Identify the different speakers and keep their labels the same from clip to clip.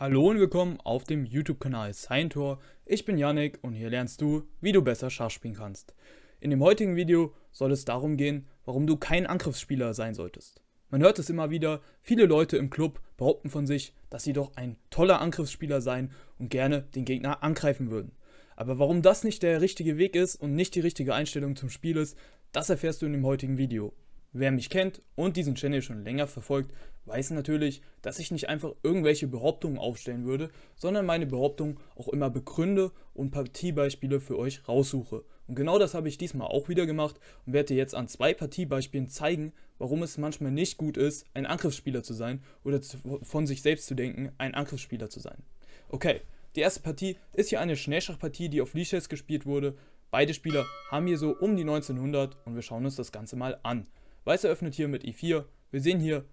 Speaker 1: Hallo und willkommen auf dem YouTube-Kanal Scientor. Ich bin Yannick und hier lernst du, wie du besser Schach spielen kannst. In dem heutigen Video soll es darum gehen, warum du kein Angriffsspieler sein solltest. Man hört es immer wieder, viele Leute im Club behaupten von sich, dass sie doch ein toller Angriffsspieler seien und gerne den Gegner angreifen würden. Aber warum das nicht der richtige Weg ist und nicht die richtige Einstellung zum Spiel ist, das erfährst du in dem heutigen Video. Wer mich kennt und diesen Channel schon länger verfolgt, weiß natürlich, dass ich nicht einfach irgendwelche Behauptungen aufstellen würde, sondern meine Behauptungen auch immer begründe und Partiebeispiele für euch raussuche. Und genau das habe ich diesmal auch wieder gemacht und werde jetzt an zwei Partiebeispielen zeigen, warum es manchmal nicht gut ist, ein Angriffsspieler zu sein oder von sich selbst zu denken, ein Angriffsspieler zu sein. Okay, die erste Partie ist hier eine Schnellschachpartie, die auf Lichess gespielt wurde. Beide Spieler haben hier so um die 1900 und wir schauen uns das Ganze mal an. Weiß eröffnet hier mit E4. Wir sehen hier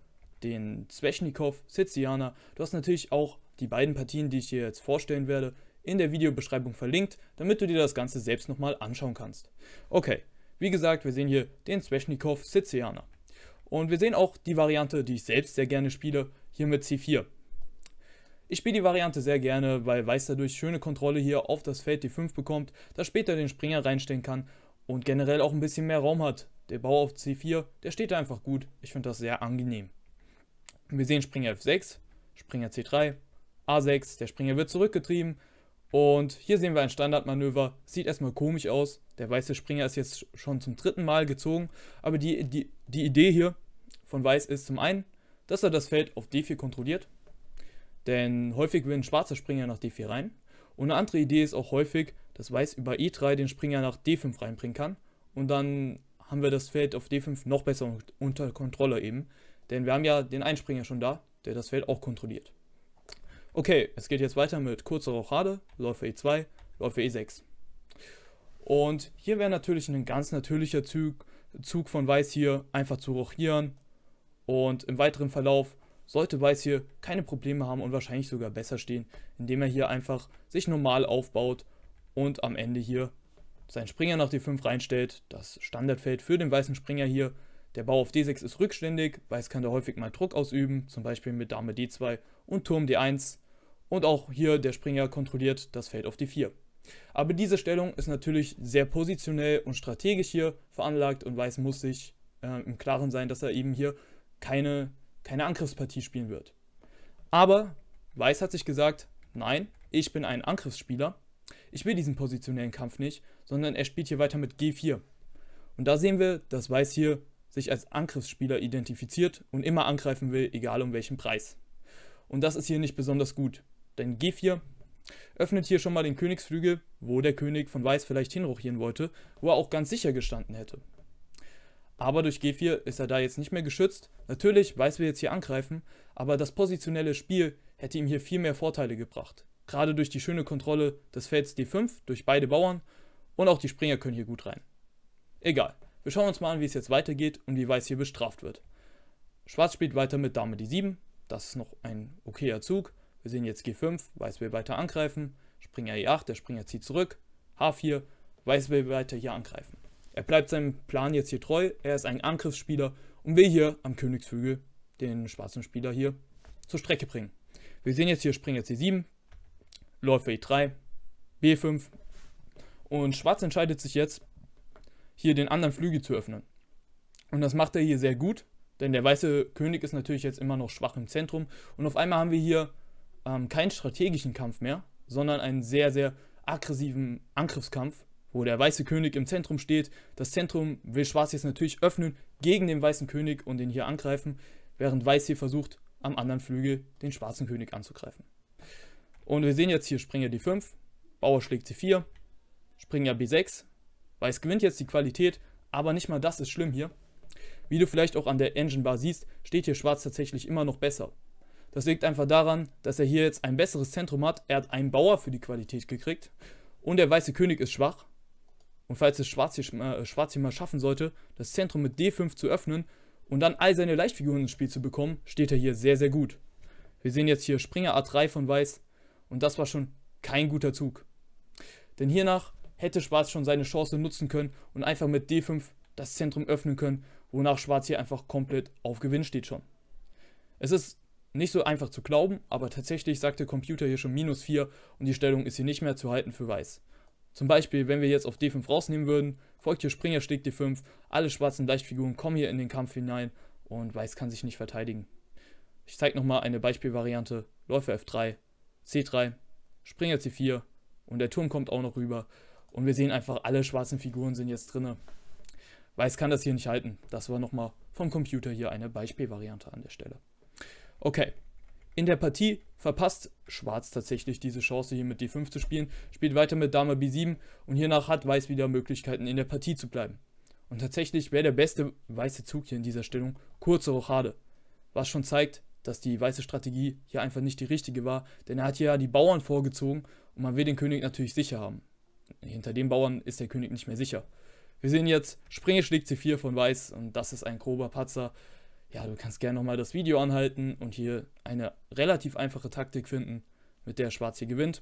Speaker 1: den Zwechnikov, Sizianer. Du hast natürlich auch die beiden Partien, die ich dir jetzt vorstellen werde, in der Videobeschreibung verlinkt, damit du dir das Ganze selbst nochmal anschauen kannst. Okay, wie gesagt, wir sehen hier den Zwechnikov, Sizianer. Und wir sehen auch die Variante, die ich selbst sehr gerne spiele, hier mit C4. Ich spiele die Variante sehr gerne, weil Weiß dadurch schöne Kontrolle hier auf das Feld D5 bekommt, da später den Springer reinstellen kann und generell auch ein bisschen mehr Raum hat, der Bau auf C4, der steht da einfach gut. Ich finde das sehr angenehm. Wir sehen Springer F6, Springer C3, A6, der Springer wird zurückgetrieben. Und hier sehen wir ein Standardmanöver. Sieht erstmal komisch aus. Der weiße Springer ist jetzt schon zum dritten Mal gezogen. Aber die, die, die Idee hier von Weiß ist zum einen, dass er das Feld auf D4 kontrolliert. Denn häufig will ein schwarzer Springer nach D4 rein. Und eine andere Idee ist auch häufig, dass Weiß über E3 den Springer nach D5 reinbringen kann. Und dann haben wir das Feld auf D5 noch besser unter Kontrolle eben. Denn wir haben ja den Einspringer schon da, der das Feld auch kontrolliert. Okay, es geht jetzt weiter mit kurzer Rochade, Läufer E2, Läufer E6. Und hier wäre natürlich ein ganz natürlicher Zug, Zug von Weiß hier einfach zu rochieren. Und im weiteren Verlauf sollte Weiß hier keine Probleme haben und wahrscheinlich sogar besser stehen, indem er hier einfach sich normal aufbaut und am Ende hier seinen Springer nach D5 reinstellt. Das Standardfeld für den weißen Springer hier. Der Bau auf D6 ist rückständig, Weiß kann da häufig mal Druck ausüben, zum Beispiel mit Dame D2 und Turm D1. Und auch hier der Springer kontrolliert das Feld auf D4. Aber diese Stellung ist natürlich sehr positionell und strategisch hier veranlagt und Weiß muss sich äh, im Klaren sein, dass er eben hier keine, keine Angriffspartie spielen wird. Aber Weiß hat sich gesagt, nein, ich bin ein Angriffsspieler ich will diesen positionellen Kampf nicht, sondern er spielt hier weiter mit G4. Und da sehen wir, dass Weiß hier sich als Angriffsspieler identifiziert und immer angreifen will, egal um welchen Preis. Und das ist hier nicht besonders gut, denn G4 öffnet hier schon mal den Königsflügel, wo der König von Weiß vielleicht hinrochieren wollte, wo er auch ganz sicher gestanden hätte. Aber durch G4 ist er da jetzt nicht mehr geschützt. Natürlich, Weiß will jetzt hier angreifen, aber das positionelle Spiel hätte ihm hier viel mehr Vorteile gebracht gerade durch die schöne Kontrolle des Felds D5 durch beide Bauern und auch die Springer können hier gut rein. Egal, wir schauen uns mal an, wie es jetzt weitergeht und wie Weiß hier bestraft wird. Schwarz spielt weiter mit Dame D7, das ist noch ein okayer Zug. Wir sehen jetzt G5, Weiß will weiter angreifen, Springer E8, der Springer zieht zurück, H4, Weiß will weiter hier angreifen. Er bleibt seinem Plan jetzt hier treu, er ist ein Angriffsspieler und will hier am Königsflügel den schwarzen Spieler hier zur Strecke bringen. Wir sehen jetzt hier Springer C7, Läufer E3, B5 und Schwarz entscheidet sich jetzt, hier den anderen Flügel zu öffnen. Und das macht er hier sehr gut, denn der weiße König ist natürlich jetzt immer noch schwach im Zentrum und auf einmal haben wir hier ähm, keinen strategischen Kampf mehr, sondern einen sehr, sehr aggressiven Angriffskampf, wo der weiße König im Zentrum steht. Das Zentrum will Schwarz jetzt natürlich öffnen gegen den weißen König und den hier angreifen, während Weiß hier versucht, am anderen Flügel den schwarzen König anzugreifen. Und wir sehen jetzt hier Springer D5, Bauer schlägt C4, Springer B6. Weiß gewinnt jetzt die Qualität, aber nicht mal das ist schlimm hier. Wie du vielleicht auch an der Engine Bar siehst, steht hier Schwarz tatsächlich immer noch besser. Das liegt einfach daran, dass er hier jetzt ein besseres Zentrum hat. Er hat einen Bauer für die Qualität gekriegt. Und der weiße König ist schwach. Und falls es Schwarz hier, äh, Schwarz hier mal schaffen sollte, das Zentrum mit D5 zu öffnen und dann all seine Leichtfiguren ins Spiel zu bekommen, steht er hier sehr, sehr gut. Wir sehen jetzt hier Springer A3 von Weiß, und das war schon kein guter Zug. Denn hiernach hätte Schwarz schon seine Chance nutzen können und einfach mit D5 das Zentrum öffnen können, wonach Schwarz hier einfach komplett auf Gewinn steht schon. Es ist nicht so einfach zu glauben, aber tatsächlich sagt der Computer hier schon minus 4 und die Stellung ist hier nicht mehr zu halten für Weiß. Zum Beispiel, wenn wir jetzt auf D5 rausnehmen würden, folgt hier Springer schlägt D5, alle schwarzen Leichtfiguren kommen hier in den Kampf hinein und Weiß kann sich nicht verteidigen. Ich zeige nochmal eine Beispielvariante, Läufer F3, C3, Springer C4 und der Turm kommt auch noch rüber. Und wir sehen einfach, alle schwarzen Figuren sind jetzt drin. Weiß kann das hier nicht halten. Das war nochmal vom Computer hier eine Beispielvariante an der Stelle. Okay, in der Partie verpasst Schwarz tatsächlich diese Chance, hier mit D5 zu spielen, spielt weiter mit Dame B7 und hiernach hat Weiß wieder Möglichkeiten, in der Partie zu bleiben. Und tatsächlich wäre der beste weiße Zug hier in dieser Stellung kurze Rochade, was schon zeigt, dass die weiße Strategie hier einfach nicht die richtige war, denn er hat hier ja die Bauern vorgezogen und man will den König natürlich sicher haben. Hinter den Bauern ist der König nicht mehr sicher. Wir sehen jetzt, Springe schlägt C4 von Weiß und das ist ein grober Patzer. Ja, du kannst gerne nochmal das Video anhalten und hier eine relativ einfache Taktik finden, mit der Schwarz hier gewinnt.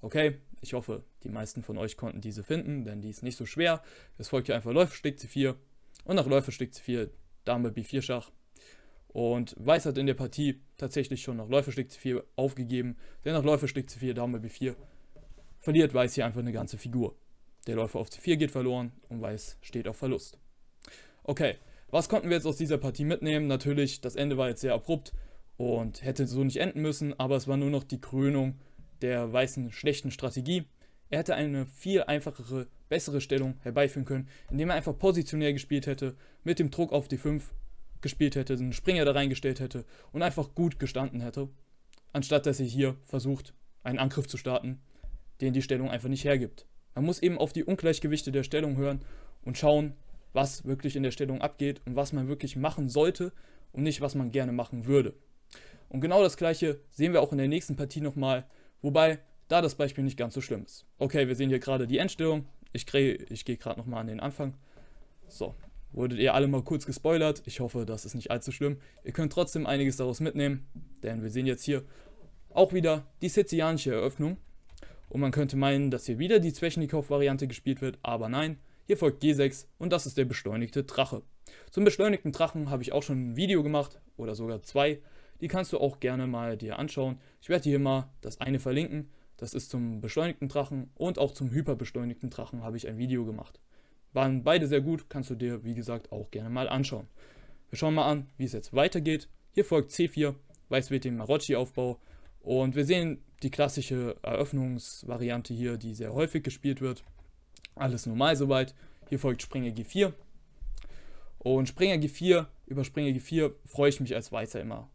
Speaker 1: Okay, ich hoffe, die meisten von euch konnten diese finden, denn die ist nicht so schwer. Es folgt hier einfach Läufer schlägt C4 und nach Läufer schlägt C4 Dame B4 Schach und Weiß hat in der Partie tatsächlich schon nach Läuferschläg c 4 aufgegeben. Denn nach Läuferschläg c 4, Dame B4, verliert Weiß hier einfach eine ganze Figur. Der Läufer auf C4 geht verloren und Weiß steht auf Verlust. Okay, was konnten wir jetzt aus dieser Partie mitnehmen? Natürlich, das Ende war jetzt sehr abrupt und hätte so nicht enden müssen, aber es war nur noch die Krönung der weißen schlechten Strategie. Er hätte eine viel einfachere, bessere Stellung herbeiführen können, indem er einfach positionär gespielt hätte, mit dem Druck auf D5 gespielt hätte, einen Springer da reingestellt hätte und einfach gut gestanden hätte, anstatt dass er hier versucht, einen Angriff zu starten, den die Stellung einfach nicht hergibt. Man muss eben auf die Ungleichgewichte der Stellung hören und schauen, was wirklich in der Stellung abgeht und was man wirklich machen sollte und nicht, was man gerne machen würde. Und genau das gleiche sehen wir auch in der nächsten Partie nochmal, wobei da das Beispiel nicht ganz so schlimm ist. Okay, wir sehen hier gerade die Endstellung. Ich, ich gehe gerade nochmal an den Anfang. So, wurdet ihr alle mal kurz gespoilert. Ich hoffe, das ist nicht allzu schlimm. Ihr könnt trotzdem einiges daraus mitnehmen, denn wir sehen jetzt hier auch wieder die sezianische Eröffnung. Und man könnte meinen, dass hier wieder die Zwechnikov-Variante gespielt wird, aber nein, hier folgt G6 und das ist der beschleunigte Drache. Zum beschleunigten Drachen habe ich auch schon ein Video gemacht oder sogar zwei. Die kannst du auch gerne mal dir anschauen. Ich werde hier mal das eine verlinken. Das ist zum beschleunigten Drachen und auch zum hyperbeschleunigten Drachen habe ich ein Video gemacht. Waren beide sehr gut, kannst du dir wie gesagt auch gerne mal anschauen. Wir schauen mal an, wie es jetzt weitergeht. Hier folgt C4, Weiß wird den Marocci-Aufbau und wir sehen die klassische Eröffnungsvariante hier, die sehr häufig gespielt wird. Alles normal soweit. Hier folgt Springer G4. Und Springer G4, über Springer G4 freue ich mich als Weißer immer.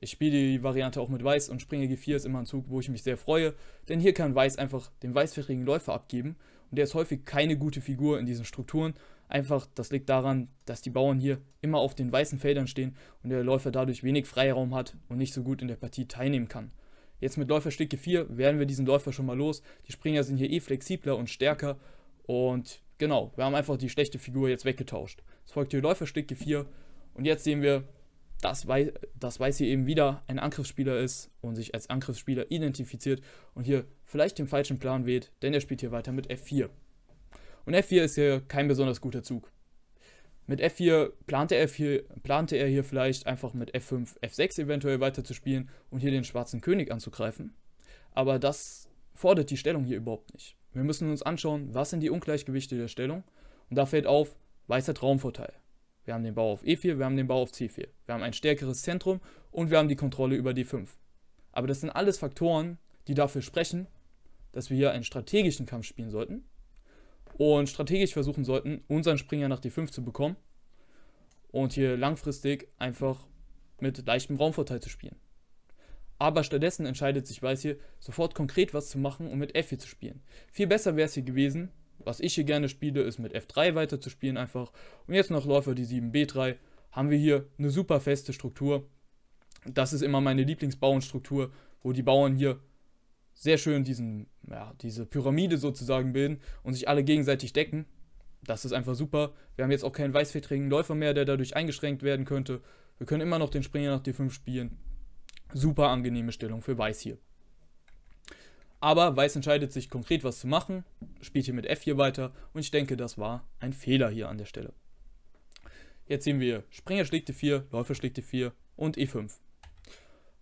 Speaker 1: Ich spiele die Variante auch mit Weiß und Springer G4 ist immer ein Zug, wo ich mich sehr freue, denn hier kann Weiß einfach den weißfächrigen Läufer abgeben und der ist häufig keine gute Figur in diesen Strukturen. Einfach, das liegt daran, dass die Bauern hier immer auf den weißen Feldern stehen und der Läufer dadurch wenig Freiraum hat und nicht so gut in der Partie teilnehmen kann. Jetzt mit Läufer Stück G4 werden wir diesen Läufer schon mal los. Die Springer sind hier eh flexibler und stärker und genau, wir haben einfach die schlechte Figur jetzt weggetauscht. Es folgt hier Läufer Stück G4 und jetzt sehen wir, das, wei das weiß hier eben wieder ein Angriffsspieler ist und sich als Angriffsspieler identifiziert und hier vielleicht den falschen Plan wählt, denn er spielt hier weiter mit F4. Und F4 ist hier kein besonders guter Zug. Mit F4 plante er, hier, plante er hier vielleicht einfach mit F5, F6 eventuell weiter zu spielen und hier den schwarzen König anzugreifen. Aber das fordert die Stellung hier überhaupt nicht. Wir müssen uns anschauen, was sind die Ungleichgewichte der Stellung. Und da fällt auf, weiß hat Traumvorteil. Wir haben den Bau auf E4, wir haben den Bau auf C4. Wir haben ein stärkeres Zentrum und wir haben die Kontrolle über D5. Aber das sind alles Faktoren, die dafür sprechen, dass wir hier einen strategischen Kampf spielen sollten und strategisch versuchen sollten, unseren Springer nach D5 zu bekommen und hier langfristig einfach mit leichtem Raumvorteil zu spielen. Aber stattdessen entscheidet sich Weiß hier, sofort konkret was zu machen und um mit F4 zu spielen. Viel besser wäre es hier gewesen, was ich hier gerne spiele, ist mit F3 weiter zu spielen einfach. Und jetzt noch Läufer D7, B3. Haben wir hier eine super feste Struktur. Das ist immer meine Lieblingsbauernstruktur, wo die Bauern hier sehr schön diesen, ja, diese Pyramide sozusagen bilden und sich alle gegenseitig decken. Das ist einfach super. Wir haben jetzt auch keinen weißfettrigen Läufer mehr, der dadurch eingeschränkt werden könnte. Wir können immer noch den Springer nach D5 spielen. Super angenehme Stellung für Weiß hier. Aber Weiß entscheidet sich konkret, was zu machen, spielt hier mit F4 weiter und ich denke, das war ein Fehler hier an der Stelle. Jetzt sehen wir Springer schlägt D4, Läufer schlägt D4 und E5.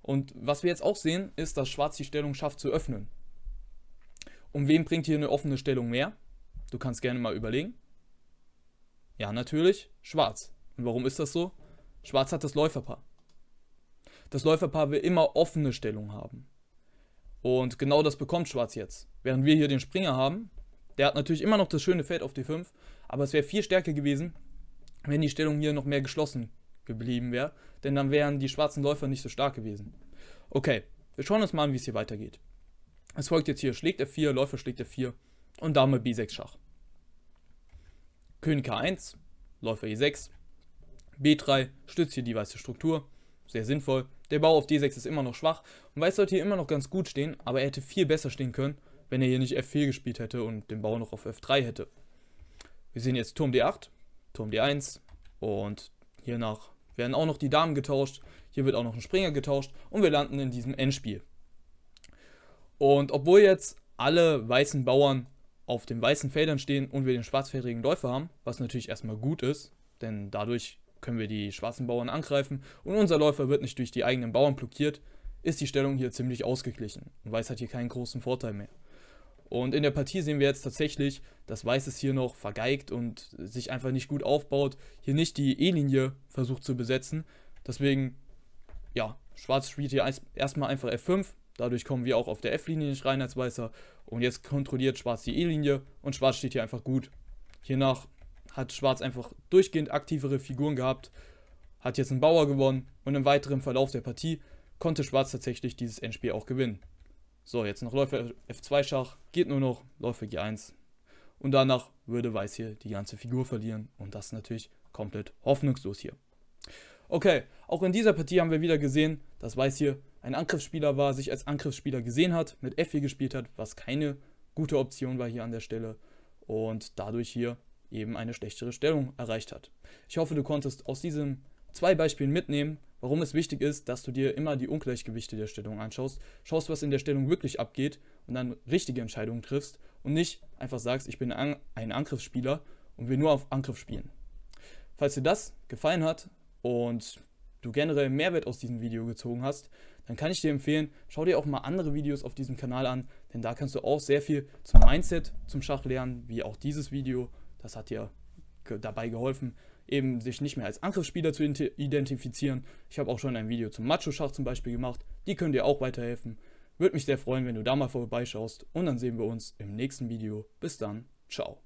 Speaker 1: Und was wir jetzt auch sehen, ist, dass Schwarz die Stellung schafft zu öffnen. Um wem bringt hier eine offene Stellung mehr? Du kannst gerne mal überlegen. Ja, natürlich, Schwarz. Und warum ist das so? Schwarz hat das Läuferpaar. Das Läuferpaar will immer offene Stellung haben. Und genau das bekommt Schwarz jetzt. Während wir hier den Springer haben, der hat natürlich immer noch das schöne Feld auf D5, aber es wäre viel stärker gewesen, wenn die Stellung hier noch mehr geschlossen geblieben wäre, denn dann wären die schwarzen Läufer nicht so stark gewesen. Okay, wir schauen uns mal an, wie es hier weitergeht. Es folgt jetzt hier, schlägt F4, Läufer schlägt F4 und Dame B6 Schach. König K1, Läufer E6, B3, stützt hier die weiße Struktur, sehr sinnvoll. Der Bau auf D6 ist immer noch schwach und Weiß sollte hier immer noch ganz gut stehen, aber er hätte viel besser stehen können, wenn er hier nicht F4 gespielt hätte und den Bau noch auf F3 hätte. Wir sehen jetzt Turm D8, Turm D1 und hiernach werden auch noch die Damen getauscht, hier wird auch noch ein Springer getauscht und wir landen in diesem Endspiel. Und obwohl jetzt alle weißen Bauern auf den weißen Feldern stehen und wir den schwarzfädrigen Läufer haben, was natürlich erstmal gut ist, denn dadurch können wir die schwarzen Bauern angreifen und unser Läufer wird nicht durch die eigenen Bauern blockiert, ist die Stellung hier ziemlich ausgeglichen und Weiß hat hier keinen großen Vorteil mehr. Und in der Partie sehen wir jetzt tatsächlich, dass Weiß es hier noch vergeigt und sich einfach nicht gut aufbaut, hier nicht die E-Linie versucht zu besetzen. Deswegen, ja, Schwarz spielt hier erstmal einfach F5, dadurch kommen wir auch auf der F-Linie nicht rein als Weißer. Und jetzt kontrolliert Schwarz die E-Linie und Schwarz steht hier einfach gut. Hier nach hat Schwarz einfach durchgehend aktivere Figuren gehabt, hat jetzt einen Bauer gewonnen und im weiteren Verlauf der Partie konnte Schwarz tatsächlich dieses Endspiel auch gewinnen. So, jetzt noch Läufer F2 Schach, geht nur noch Läufer G1 und danach würde Weiß hier die ganze Figur verlieren und das natürlich komplett hoffnungslos hier. Okay, auch in dieser Partie haben wir wieder gesehen, dass Weiß hier ein Angriffsspieler war, sich als Angriffsspieler gesehen hat, mit F4 gespielt hat, was keine gute Option war hier an der Stelle und dadurch hier eben eine schlechtere Stellung erreicht hat. Ich hoffe, du konntest aus diesen zwei Beispielen mitnehmen, warum es wichtig ist, dass du dir immer die Ungleichgewichte der Stellung anschaust, schaust, was in der Stellung wirklich abgeht und dann richtige Entscheidungen triffst und nicht einfach sagst, ich bin ein Angriffsspieler und will nur auf Angriff spielen. Falls dir das gefallen hat und du generell Mehrwert aus diesem Video gezogen hast, dann kann ich dir empfehlen, schau dir auch mal andere Videos auf diesem Kanal an, denn da kannst du auch sehr viel zum Mindset, zum Schach lernen, wie auch dieses Video das hat ja dabei geholfen, eben sich nicht mehr als Angriffsspieler zu identifizieren. Ich habe auch schon ein Video zum Macho-Schach zum Beispiel gemacht. Die können dir auch weiterhelfen. Würde mich sehr freuen, wenn du da mal vorbeischaust. Und dann sehen wir uns im nächsten Video. Bis dann. Ciao.